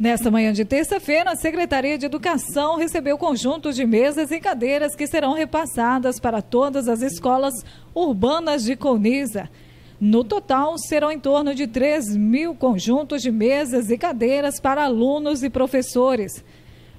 Nesta manhã de terça-feira, a Secretaria de Educação recebeu conjuntos de mesas e cadeiras que serão repassadas para todas as escolas urbanas de Coniza. No total, serão em torno de 3 mil conjuntos de mesas e cadeiras para alunos e professores.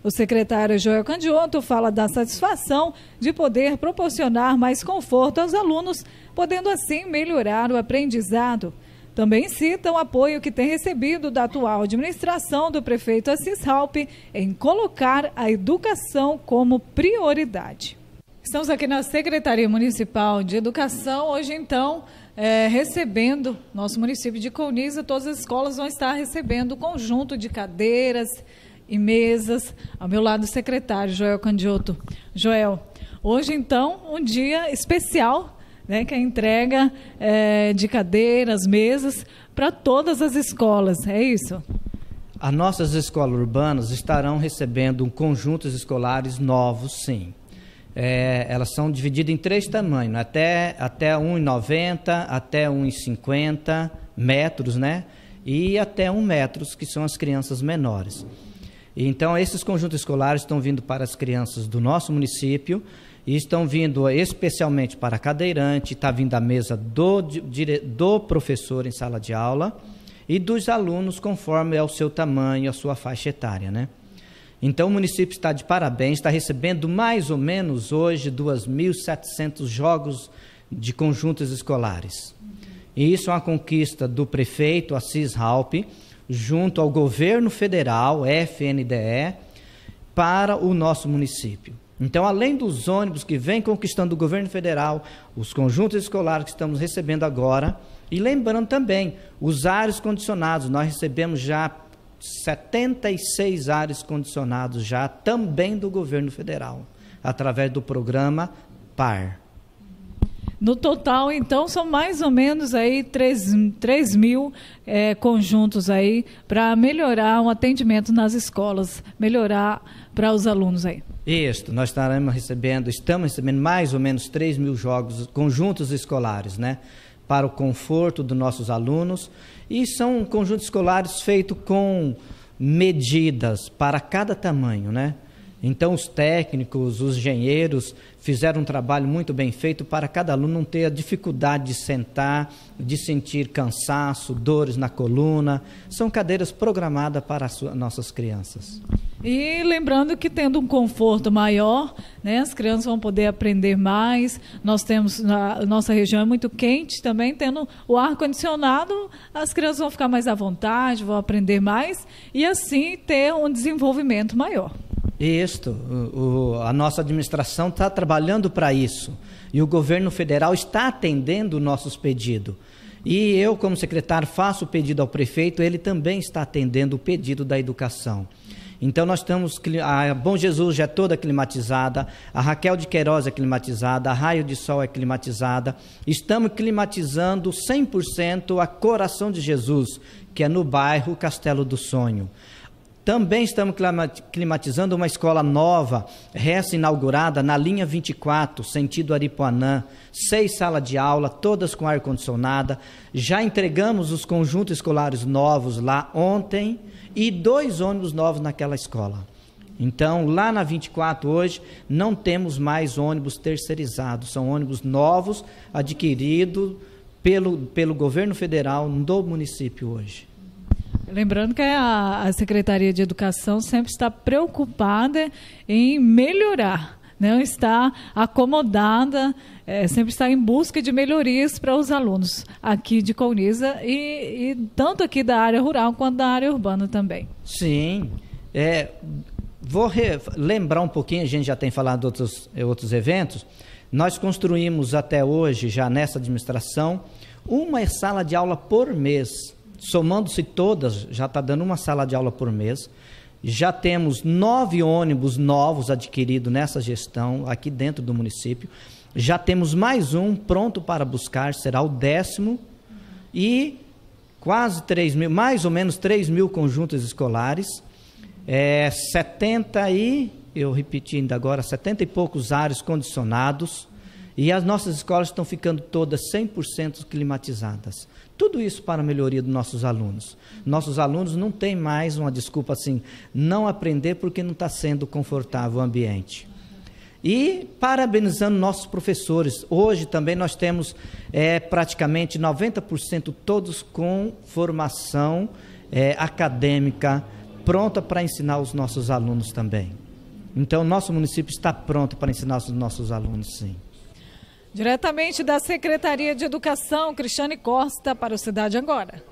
O secretário Joel Candioto fala da satisfação de poder proporcionar mais conforto aos alunos, podendo assim melhorar o aprendizado. Também citam apoio que tem recebido da atual administração do prefeito Assis Halpe em colocar a educação como prioridade. Estamos aqui na Secretaria Municipal de Educação, hoje então é, recebendo nosso município de Coniza todas as escolas vão estar recebendo o conjunto de cadeiras e mesas. Ao meu lado o secretário, Joel Candioto. Joel, hoje então um dia especial né, que é a entrega é, de cadeiras, mesas para todas as escolas, é isso? As nossas escolas urbanas estarão recebendo conjuntos escolares novos, sim. É, elas são divididas em três tamanhos, até, até 1,90, até 1,50 metros, né? E até 1 metros, que são as crianças menores. Então, esses conjuntos escolares estão vindo para as crianças do nosso município e estão vindo eh, especialmente para cadeirante, está vindo a mesa do, do professor em sala de aula e dos alunos conforme é o seu tamanho, a sua faixa etária, né? Então o município está de parabéns, está recebendo mais ou menos hoje 2.700 jogos de conjuntos escolares. E isso é uma conquista do prefeito Assis Halpe, junto ao governo federal, FNDE, para o nosso município. Então, além dos ônibus que vem conquistando o governo federal, os conjuntos escolares que estamos recebendo agora, e lembrando também, os ares condicionados, nós recebemos já 76 ares condicionados já também do governo federal, através do programa PAR. No total, então, são mais ou menos aí 3, 3 mil é, conjuntos aí para melhorar o atendimento nas escolas, melhorar para os alunos aí. Isso, nós estaremos recebendo, estamos recebendo mais ou menos 3 mil jogos, conjuntos escolares, né? Para o conforto dos nossos alunos. E são conjuntos escolares feitos com medidas para cada tamanho, né? Então, os técnicos, os engenheiros fizeram um trabalho muito bem feito para cada aluno não ter a dificuldade de sentar, de sentir cansaço, dores na coluna. São cadeiras programadas para as nossas crianças. E lembrando que tendo um conforto maior, né, as crianças vão poder aprender mais. Nós temos na nossa região é muito quente também, tendo o ar condicionado, as crianças vão ficar mais à vontade, vão aprender mais e assim ter um desenvolvimento maior. Isto, o, o, a nossa administração está trabalhando para isso. E o governo federal está atendendo nossos pedidos. E eu, como secretário, faço o pedido ao prefeito, ele também está atendendo o pedido da educação. Então nós estamos, a Bom Jesus já é toda climatizada, a Raquel de Queiroz é climatizada, a Raio de Sol é climatizada. Estamos climatizando 100% a Coração de Jesus, que é no bairro Castelo do Sonho. Também estamos climatizando uma escola nova, recém-inaugurada, na linha 24, sentido Aripuanã. Seis salas de aula, todas com ar-condicionada. Já entregamos os conjuntos escolares novos lá ontem e dois ônibus novos naquela escola. Então, lá na 24 hoje, não temos mais ônibus terceirizados, são ônibus novos adquiridos pelo, pelo governo federal do município hoje. Lembrando que a, a Secretaria de Educação sempre está preocupada em melhorar não né? está acomodada, é, sempre está em busca de melhorias para os alunos aqui de Colniza e, e, tanto aqui da área rural quanto da área urbana também. Sim, é, vou re- lembrar um pouquinho, a gente já tem falado de outros, eh, outros eventos, nós construímos até hoje, já nessa administração, uma sala de aula por mês somando-se todas, já está dando uma sala de aula por mês. Já temos nove ônibus novos adquiridos nessa gestão aqui dentro do município. Já temos mais um pronto para buscar, será o décimo. E quase 3 mil, mais ou menos 3 mil conjuntos escolares. É, 70 e, eu repetindo agora, 70 e poucos ares condicionados. E as nossas escolas estão ficando todas 100% climatizadas. Tudo isso para a melhoria dos nossos alunos. Nossos alunos não têm mais uma desculpa assim, não aprender porque não está sendo confortável o ambiente. E parabenizando nossos professores. Hoje também nós temos é, praticamente 90% todos com formação é, acadêmica pronta para ensinar os nossos alunos também. Então, nosso município está pronto para ensinar os nossos alunos, sim. Diretamente da Secretaria de Educação, Cristiane Costa, para o Cidade Angora.